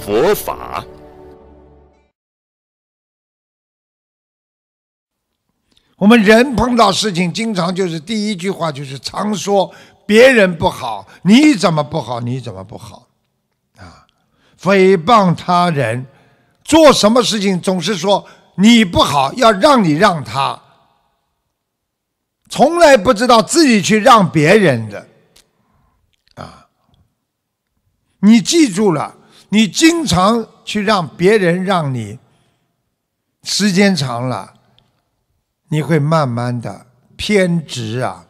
佛法，我们人碰到事情，经常就是第一句话就是常说别人不好，你怎么不好？你怎么不好？啊，诽谤他人，做什么事情总是说你不好，要让你让他，从来不知道自己去让别人的，啊，你记住了。你经常去让别人让你，时间长了，你会慢慢的偏执啊，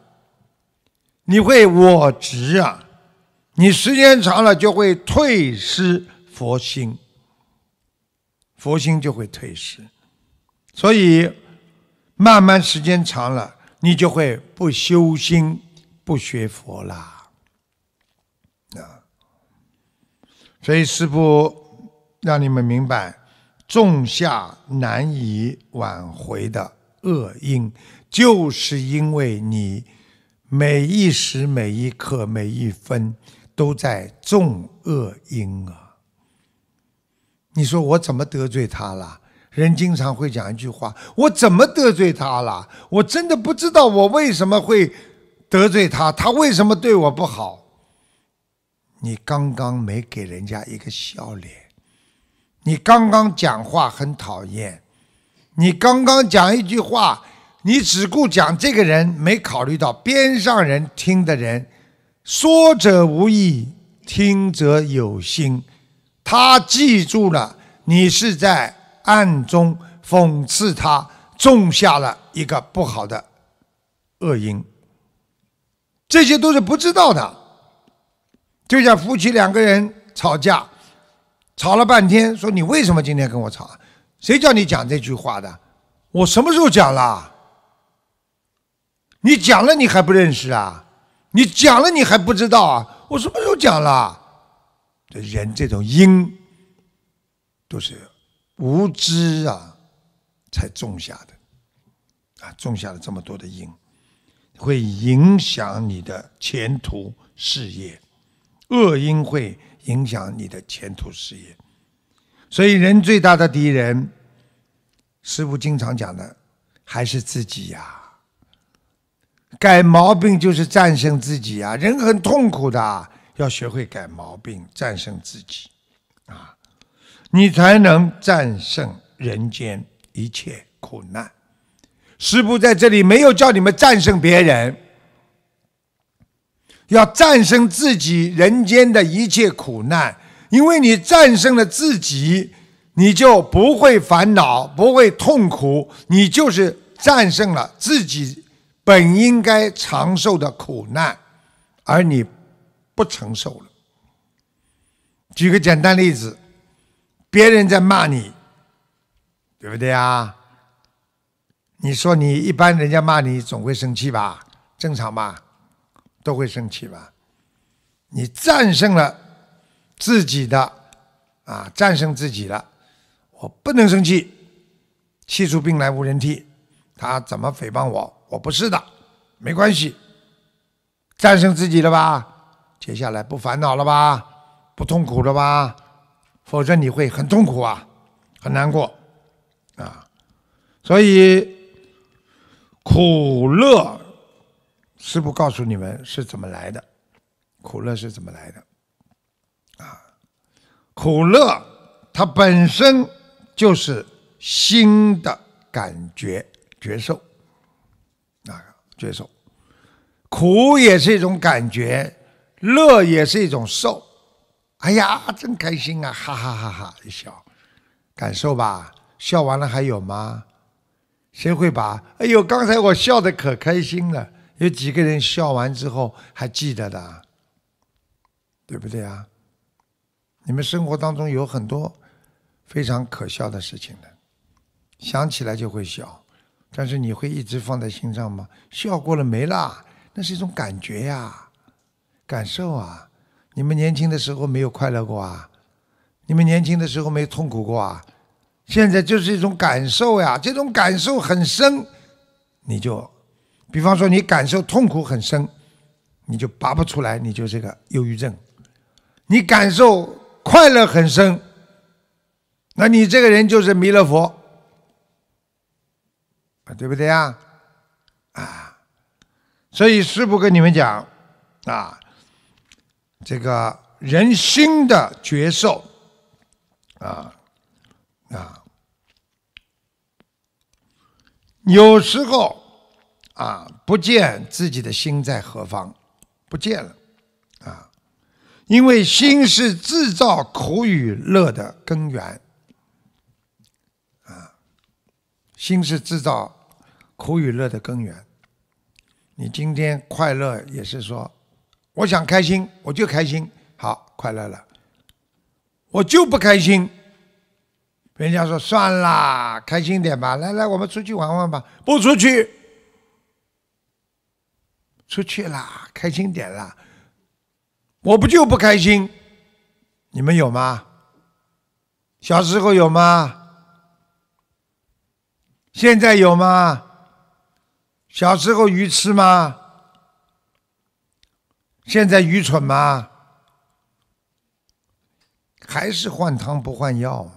你会我执啊，你时间长了就会退失佛心，佛心就会退失，所以慢慢时间长了，你就会不修心，不学佛啦。所以，师傅让你们明白，种下难以挽回的恶因，就是因为你每一时、每一刻、每一分，都在种恶因啊。你说我怎么得罪他了？人经常会讲一句话：“我怎么得罪他了？”我真的不知道我为什么会得罪他，他为什么对我不好。你刚刚没给人家一个笑脸，你刚刚讲话很讨厌，你刚刚讲一句话，你只顾讲这个人，没考虑到边上人听的人。说者无意，听者有心，他记住了你是在暗中讽刺他，种下了一个不好的恶因。这些都是不知道的。就像夫妻两个人吵架，吵了半天，说你为什么今天跟我吵？谁叫你讲这句话的？我什么时候讲了？你讲了，你还不认识啊？你讲了，你还不知道啊？我什么时候讲了？这人这种因都是无知啊，才种下的啊，种下了这么多的因，会影响你的前途事业。恶因会影响你的前途事业，所以人最大的敌人，师父经常讲的，还是自己呀。改毛病就是战胜自己呀。人很痛苦的，要学会改毛病，战胜自己，啊，你才能战胜人间一切苦难。师父在这里没有叫你们战胜别人。要战胜自己，人间的一切苦难，因为你战胜了自己，你就不会烦恼，不会痛苦，你就是战胜了自己本应该承受的苦难，而你不承受了。举个简单例子，别人在骂你，对不对啊？你说你一般人家骂你总会生气吧？正常吧？都会生气吧？你战胜了自己的啊，战胜自己了。我不能生气，气出病来无人替。他怎么诽谤我？我不是的，没关系。战胜自己了吧？接下来不烦恼了吧？不痛苦了吧？否则你会很痛苦啊，很难过啊。所以苦乐。师父告诉你们是怎么来的，苦乐是怎么来的，啊，苦乐它本身就是心的感觉觉受，啊觉受，苦也是一种感觉，乐也是一种受。哎呀，真开心啊，哈哈哈哈一笑，感受吧，笑完了还有吗？谁会把？哎呦，刚才我笑的可开心了。有几个人笑完之后还记得的，对不对啊？你们生活当中有很多非常可笑的事情的，想起来就会笑，但是你会一直放在心上吗？笑过了没啦，那是一种感觉呀，感受啊。你们年轻的时候没有快乐过啊？你们年轻的时候没痛苦过啊？现在就是一种感受呀，这种感受很深，你就。比方说，你感受痛苦很深，你就拔不出来，你就这个忧郁症；你感受快乐很深，那你这个人就是弥勒佛啊，对不对呀？啊，所以师父跟你们讲啊，这个人心的觉受啊啊，有时候。啊，不见自己的心在何方，不见了，啊，因为心是制造苦与乐的根源，啊，心是制造苦与乐的根源。你今天快乐也是说，我想开心我就开心，好，快乐了。我就不开心，人家说算了，开心点吧，来来，我们出去玩玩吧，不出去。出去啦，开心点啦。我不就不开心，你们有吗？小时候有吗？现在有吗？小时候愚痴吗？现在愚蠢吗？还是换汤不换药，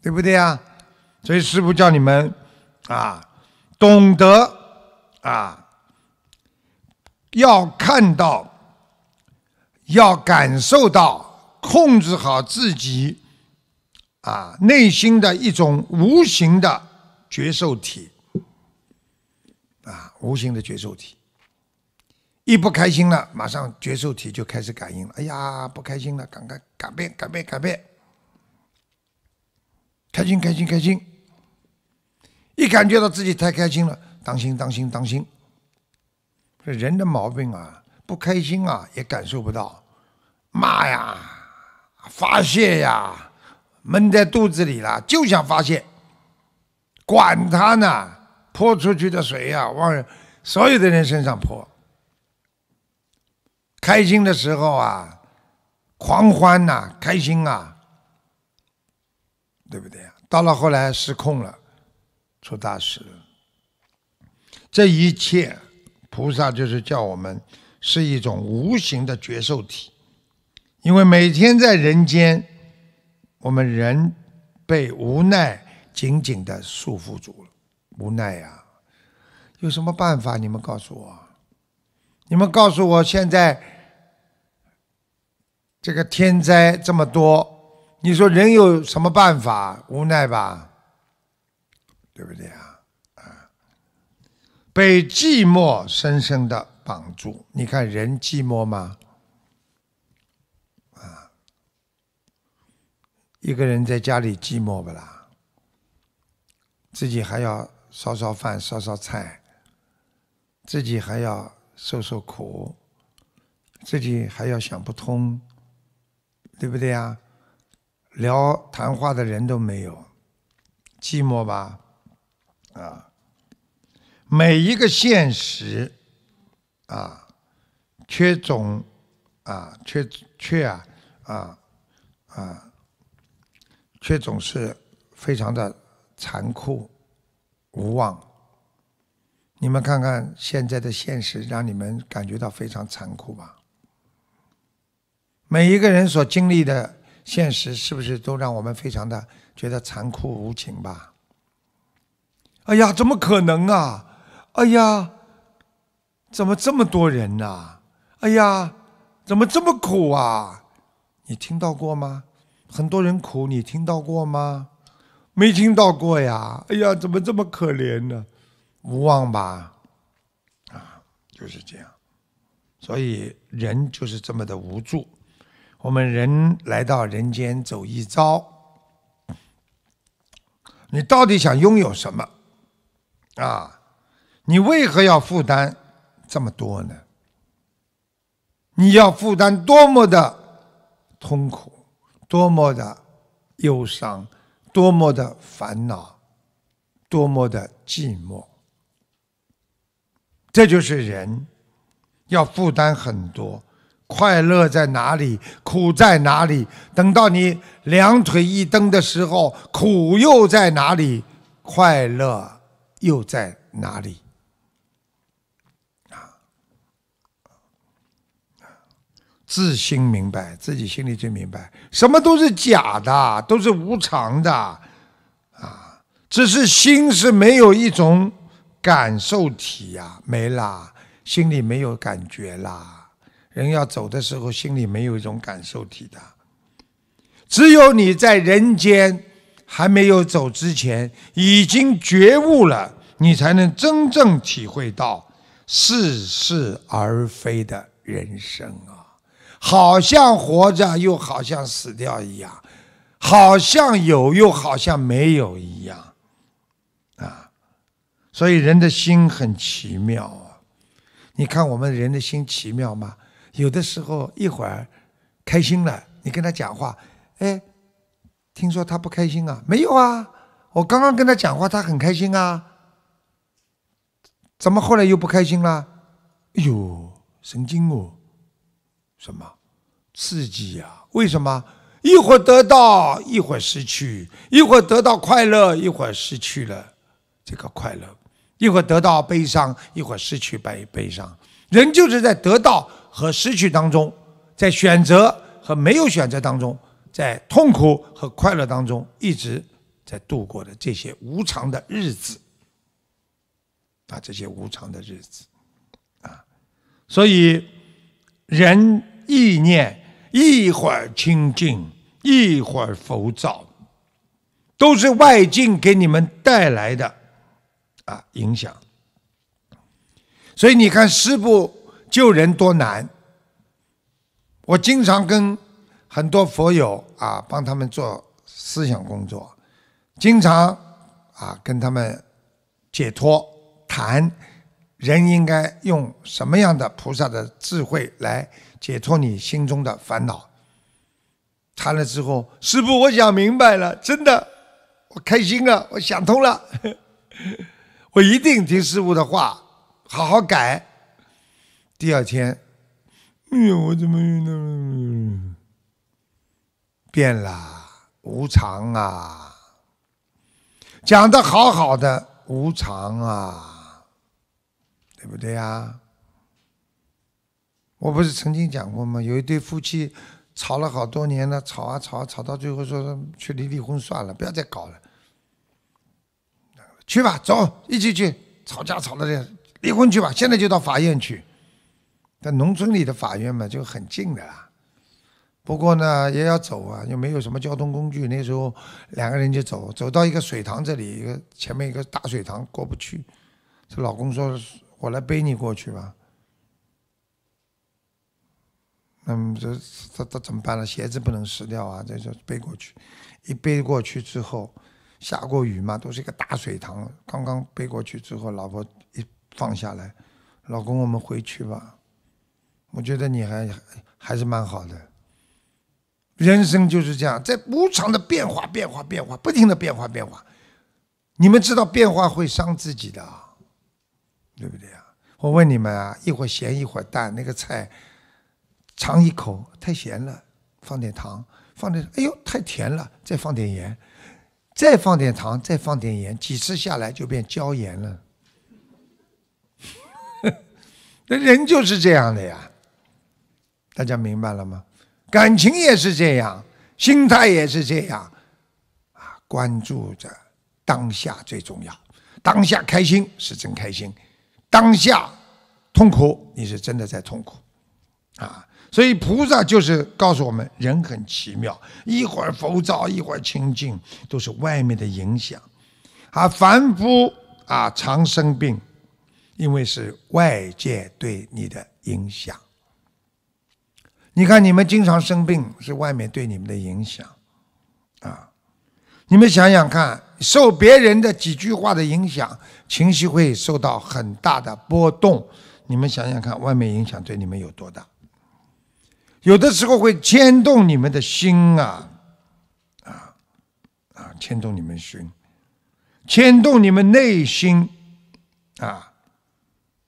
对不对呀？所以师父叫你们啊，懂得啊。要看到，要感受到，控制好自己，啊，内心的一种无形的觉受体，啊，无形的觉受体。一不开心了，马上觉受体就开始感应了。哎呀，不开心了，赶快改变，改变，改变，开心，开心，开心。一感觉到自己太开心了，当心，当心，当心。这人的毛病啊，不开心啊，也感受不到，骂呀，发泄呀，闷在肚子里了，就想发泄，管他呢，泼出去的水呀，往所有的人身上泼。开心的时候啊，狂欢呐，开心啊，对不对到了后来失控了，出大事了，这一切。菩萨就是叫我们，是一种无形的觉受体，因为每天在人间，我们人被无奈紧紧的束缚住了，无奈呀，有什么办法？你们告诉我，你们告诉我，现在这个天灾这么多，你说人有什么办法？无奈吧，对不对啊？被寂寞深深的绑住，你看人寂寞吗？啊，一个人在家里寂寞不啦？自己还要烧烧饭、烧烧菜，自己还要受受苦，自己还要想不通，对不对呀？聊谈话的人都没有，寂寞吧？啊。每一个现实，啊，却总，啊，却却啊，啊，啊，却总是非常的残酷、无望。你们看看现在的现实，让你们感觉到非常残酷吧？每一个人所经历的现实，是不是都让我们非常的觉得残酷无情吧？哎呀，怎么可能啊！哎呀，怎么这么多人呐？哎呀，怎么这么苦啊？你听到过吗？很多人苦，你听到过吗？没听到过呀？哎呀，怎么这么可怜呢？无望吧？啊，就是这样。所以人就是这么的无助。我们人来到人间走一遭，你到底想拥有什么？啊？你为何要负担这么多呢？你要负担多么的痛苦，多么的忧伤，多么的烦恼，多么的寂寞？这就是人要负担很多。快乐在哪里？苦在哪里？等到你两腿一蹬的时候，苦又在哪里？快乐又在哪里？自心明白，自己心里最明白，什么都是假的，都是无常的，啊，只是心是没有一种感受体呀，没啦，心里没有感觉啦。人要走的时候，心里没有一种感受体的，只有你在人间还没有走之前，已经觉悟了，你才能真正体会到似是而非的人生啊。好像活着，又好像死掉一样；好像有，又好像没有一样。啊，所以人的心很奇妙啊！你看，我们人的心奇妙吗？有的时候一会儿开心了，你跟他讲话，哎，听说他不开心啊？没有啊，我刚刚跟他讲话，他很开心啊。怎么后来又不开心了？哎呦，神经哦！什么刺激呀？为什么一会儿得到，一会儿失去；一会儿得到快乐，一会儿失去了这个快乐；一会儿得到悲伤，一会儿失去悲悲伤。人就是在得到和失去当中，在选择和没有选择当中，在痛苦和快乐当中，一直在度过的这些无常的日子。啊，这些无常的日子，啊，所以人。意念一会儿清净，一会儿浮躁，都是外境给你们带来的啊影响。所以你看，师傅救人多难。我经常跟很多佛友啊，帮他们做思想工作，经常啊跟他们解脱谈，人应该用什么样的菩萨的智慧来。解脱你心中的烦恼。谈了之后，师傅，我想明白了，真的，我开心了，我想通了，我一定听师傅的话，好好改。第二天，哎呀，我怎么那么……变了？无常啊！讲的好好的，无常啊，对不对呀？我不是曾经讲过吗？有一对夫妻吵了好多年了，吵啊吵，啊，吵到最后说去离离婚算了，不要再搞了，去吧，走，一起去吵架吵了的，离婚去吧，现在就到法院去。在农村里的法院嘛就很近的啦，不过呢也要走啊，又没有什么交通工具，那时候两个人就走，走到一个水塘这里，一个前面一个大水塘过不去，这老公说：“我来背你过去吧。”嗯，这这这怎么办呢？鞋子不能湿掉啊！这这背过去，一背过去之后，下过雨嘛，都是一个大水塘。刚刚背过去之后，老婆一放下来，老公，我们回去吧。我觉得你还还是蛮好的。人生就是这样，在无常的变化，变化，变化，不停的变化，变化。你们知道变化会伤自己的啊，对不对啊？我问你们啊，一会儿咸一会儿淡那个菜。尝一口太咸了，放点糖，放点……哎呦，太甜了，再放点盐，再放点糖，再放点盐，几次下来就变椒盐了。那人就是这样的呀，大家明白了吗？感情也是这样，心态也是这样，啊，关注着当下最重要，当下开心是真开心，当下痛苦你是真的在痛苦，啊。所以菩萨就是告诉我们，人很奇妙，一会儿浮躁，一会儿清净，都是外面的影响。啊，凡夫啊，常生病，因为是外界对你的影响。你看你们经常生病，是外面对你们的影响。啊，你们想想看，受别人的几句话的影响，情绪会受到很大的波动。你们想想看，外面影响对你们有多大？有的时候会牵动你们的心啊，啊，啊，牵动你们心，牵动你们内心，啊，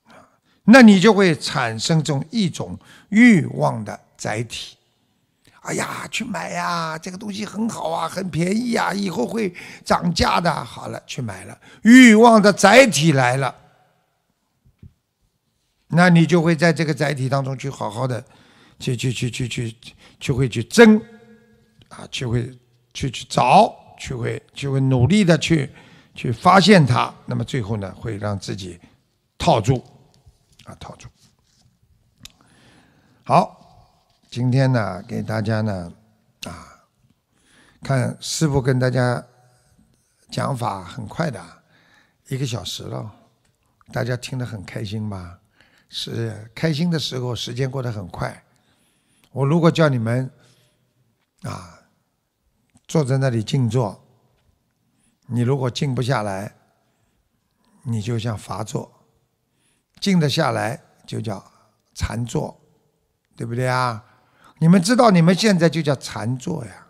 啊，那你就会产生这种一种欲望的载体。哎呀，去买呀，这个东西很好啊，很便宜啊，以后会涨价的。好了，去买了，欲望的载体来了，那你就会在这个载体当中去好好的。去去去去去去会去争啊，去会去去找，去会去会努力的去去发现它。那么最后呢，会让自己套住啊，套住。好，今天呢，给大家呢啊，看师傅跟大家讲法很快的，一个小时了，大家听得很开心吧？是开心的时候，时间过得很快。我如果叫你们，啊，坐在那里静坐，你如果静不下来，你就像乏坐；静得下来就叫禅坐，对不对啊？你们知道，你们现在就叫禅坐呀，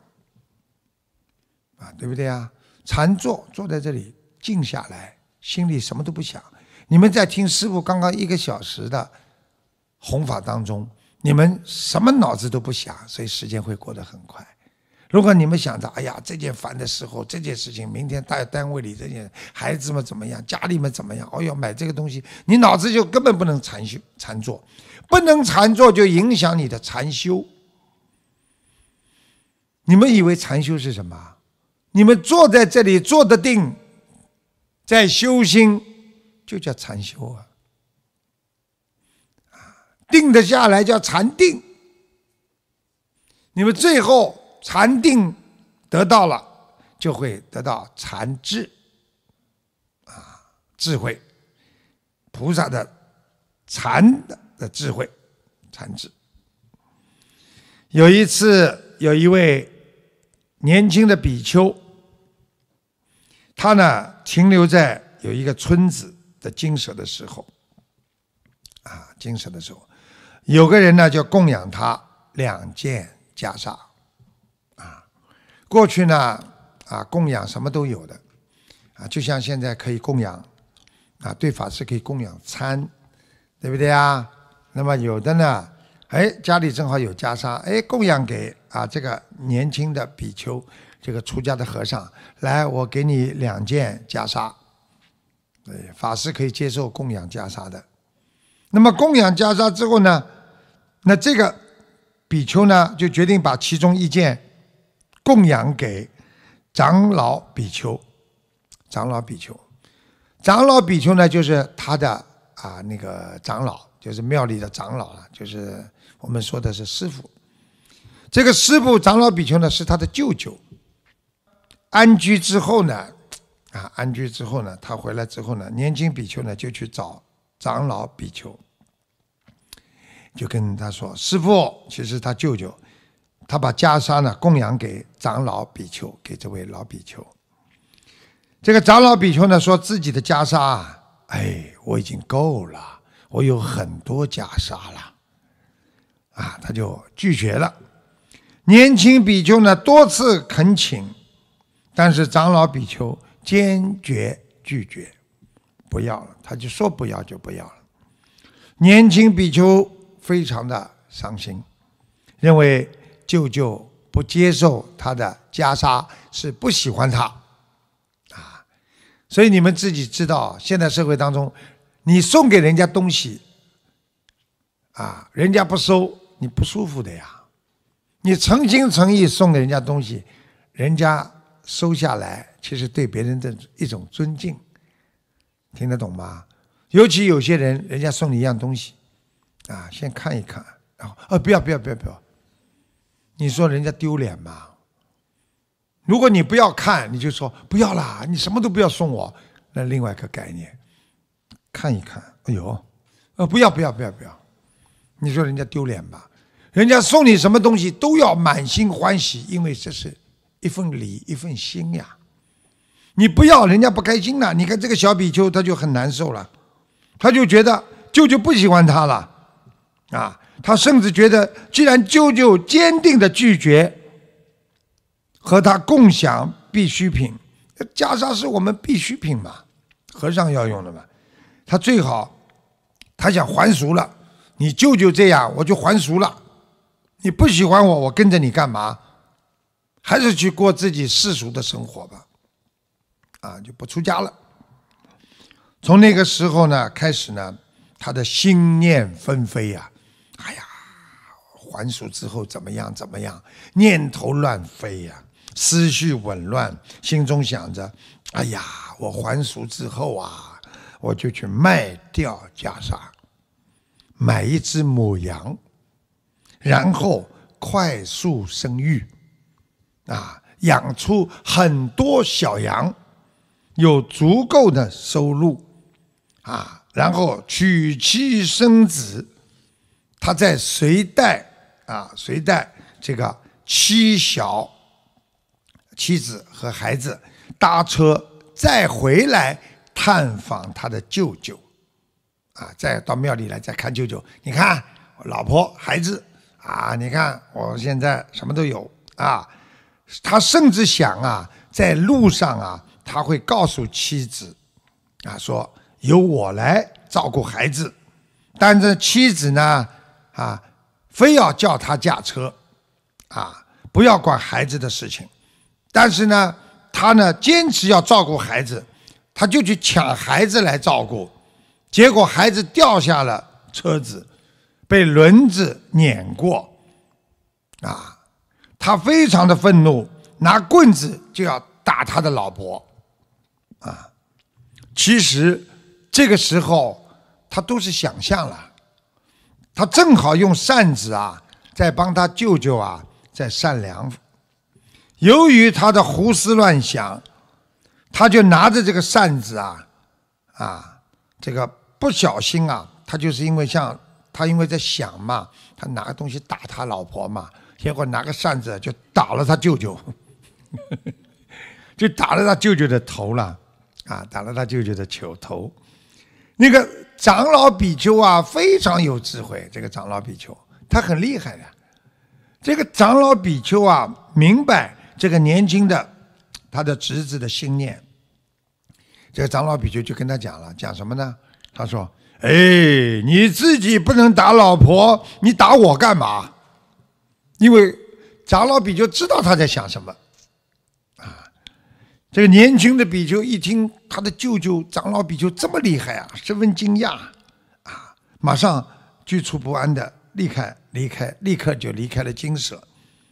啊，对不对啊？禅坐，坐在这里静下来，心里什么都不想。你们在听师傅刚刚一个小时的弘法当中。你们什么脑子都不想，所以时间会过得很快。如果你们想着“哎呀，这件烦的时候，这件事情，明天大单位里，这件孩子们怎么样，家里面怎么样”，哦哟，买这个东西，你脑子就根本不能禅修禅坐，不能禅坐就影响你的禅修。你们以为禅修是什么？你们坐在这里坐得定，在修心，就叫禅修啊。定得下来叫禅定，你们最后禅定得到了，就会得到禅智啊，智慧，菩萨的禅的智慧，禅智。有一次，有一位年轻的比丘，他呢停留在有一个村子的经舍的时候。精神的时候，有个人呢，就供养他两件袈裟，啊，过去呢，啊供养什么都有的，啊，就像现在可以供养，啊对法师可以供养餐，对不对啊？那么有的呢，哎家里正好有袈裟，哎供养给啊这个年轻的比丘，这个出家的和尚，来我给你两件袈裟，对，法师可以接受供养袈裟的。那么供养袈裟之后呢，那这个比丘呢就决定把其中一件供养给长老比丘。长老比丘，长老比丘呢就是他的啊那个长老，就是庙里的长老了，就是我们说的是师傅。这个师傅长老比丘呢是他的舅舅。安居之后呢，啊安居之后呢，他回来之后呢，年轻比丘呢就去找长老比丘。就跟他说：“师傅，其实他舅舅，他把袈裟呢供养给长老比丘，给这位老比丘。这个长老比丘呢说自己的袈裟，哎，我已经够了，我有很多袈裟了，啊，他就拒绝了。年轻比丘呢多次恳请，但是长老比丘坚决拒绝，不要了。他就说不要就不要了。年轻比丘。”非常的伤心，认为舅舅不接受他的袈裟是不喜欢他，啊，所以你们自己知道，现在社会当中，你送给人家东西，啊，人家不收你不舒服的呀，你诚心诚意送给人家东西，人家收下来其实对别人的一种尊敬，听得懂吗？尤其有些人人家送你一样东西。啊，先看一看，然后，啊，不要，不要，不要，不要。你说人家丢脸吗？如果你不要看，你就说不要啦，你什么都不要送我，那另外一个概念。看一看，哎呦，呃，不要，不要，不要，不要。你说人家丢脸吧？人家送你什么东西都要满心欢喜，因为这是一份礼，一份心呀。你不要，人家不开心了。你看这个小比丘他就很难受了，他就觉得舅舅不喜欢他了。啊，他甚至觉得，既然舅舅坚定的拒绝和他共享必需品，袈裟是我们必需品嘛，和尚要用的嘛，他最好，他想还俗了。你舅舅这样，我就还俗了。你不喜欢我，我跟着你干嘛？还是去过自己世俗的生活吧。啊，就不出家了。从那个时候呢开始呢，他的心念纷飞呀。还俗之后怎么样？怎么样？念头乱飞呀，思绪紊乱，心中想着：“哎呀，我还俗之后啊，我就去卖掉袈裟，买一只母羊，然后快速生育，啊，养出很多小羊，有足够的收入啊，然后娶妻生子，他在隋代啊，随带这个妻小、妻子和孩子搭车再回来探访他的舅舅，啊，再到庙里来再看舅舅。你看，老婆、孩子，啊，你看我现在什么都有啊。他甚至想啊，在路上啊，他会告诉妻子，啊，说由我来照顾孩子，但是妻子呢，啊。非要叫他驾车，啊，不要管孩子的事情，但是呢，他呢坚持要照顾孩子，他就去抢孩子来照顾，结果孩子掉下了车子，被轮子碾过，啊，他非常的愤怒，拿棍子就要打他的老婆，啊，其实这个时候他都是想象了。他正好用扇子啊，在帮他舅舅啊在扇凉。由于他的胡思乱想，他就拿着这个扇子啊，啊，这个不小心啊，他就是因为像他因为在想嘛，他拿个东西打他老婆嘛，结果拿个扇子就打了他舅舅，就打了他舅舅的头了，啊，打了他舅舅的球头，那个。长老比丘啊，非常有智慧。这个长老比丘他很厉害的。这个长老比丘啊，明白这个年轻的他的侄子的心念。这个长老比丘就跟他讲了，讲什么呢？他说：“哎，你自己不能打老婆，你打我干嘛？”因为长老比丘知道他在想什么。这个年轻的比丘一听他的舅舅长老比丘这么厉害啊，十分惊讶，啊，马上居处不安的，立刻离开，立刻就离开了精舍。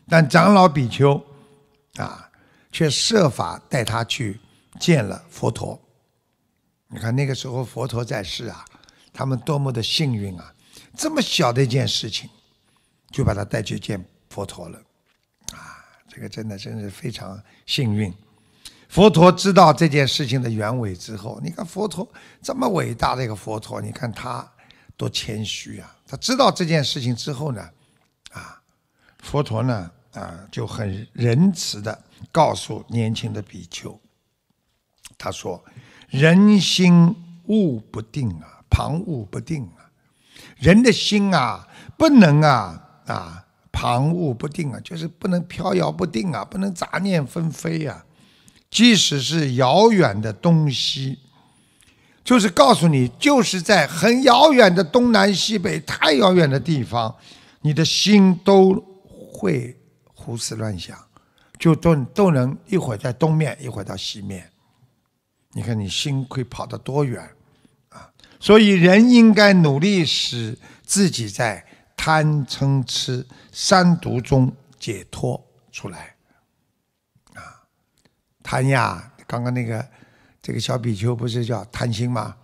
但长老比丘，啊，却设法带他去见了佛陀。你看那个时候佛陀在世啊，他们多么的幸运啊！这么小的一件事情，就把他带去见佛陀了，啊，这个真的真是非常幸运。佛陀知道这件事情的原委之后，你看佛陀这么伟大的一个佛陀，你看他多谦虚啊！他知道这件事情之后呢，啊，佛陀呢，啊，就很仁慈的告诉年轻的比丘，他说：“人心物不定啊，旁物不定啊，人的心啊，不能啊啊旁物不定啊，就是不能飘摇不定啊，不能杂念纷飞呀。”即使是遥远的东西，就是告诉你，就是在很遥远的东南西北、太遥远的地方，你的心都会胡思乱想，就都都能一会儿在东面，一会儿到西面。你看你心会跑得多远啊！所以人应该努力使自己在贪嗔痴三毒中解脱出来。贪呀，刚刚那个这个小比丘不是叫贪心吗？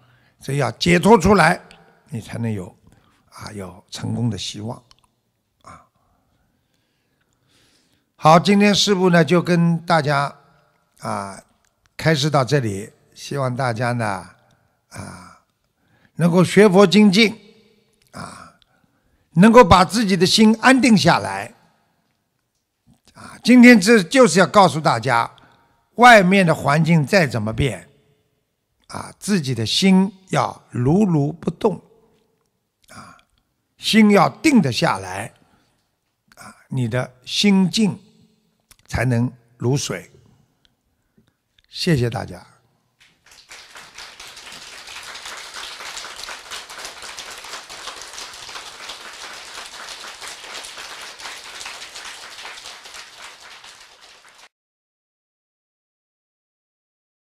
所以要解脱出来，你才能有啊有成功的希望啊。好，今天师傅呢就跟大家啊开始到这里，希望大家呢啊能够学佛精进啊，能够把自己的心安定下来啊。今天这就是要告诉大家。外面的环境再怎么变，啊，自己的心要如如不动，啊，心要定得下来，啊，你的心境才能如水。谢谢大家。